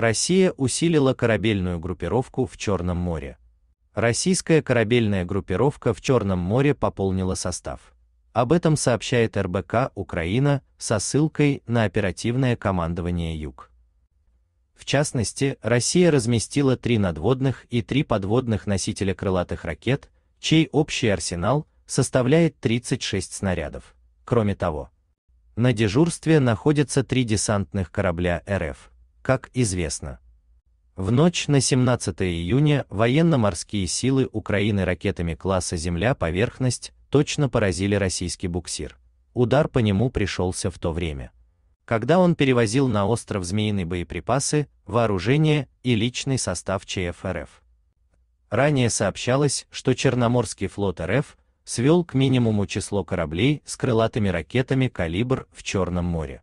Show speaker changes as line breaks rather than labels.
Россия усилила корабельную группировку в Черном море. Российская корабельная группировка в Черном море пополнила состав. Об этом сообщает РБК Украина со ссылкой на оперативное командование Юг. В частности, Россия разместила три надводных и три подводных носителя крылатых ракет, чей общий арсенал составляет 36 снарядов. Кроме того, на дежурстве находятся три десантных корабля РФ. Как известно, в ночь на 17 июня военно-морские силы Украины ракетами класса «Земля-поверхность» точно поразили российский буксир. Удар по нему пришелся в то время, когда он перевозил на остров змеиные боеприпасы, вооружение и личный состав ЧФ РФ. Ранее сообщалось, что Черноморский флот РФ свел к минимуму число кораблей с крылатыми ракетами «Калибр» в Черном море.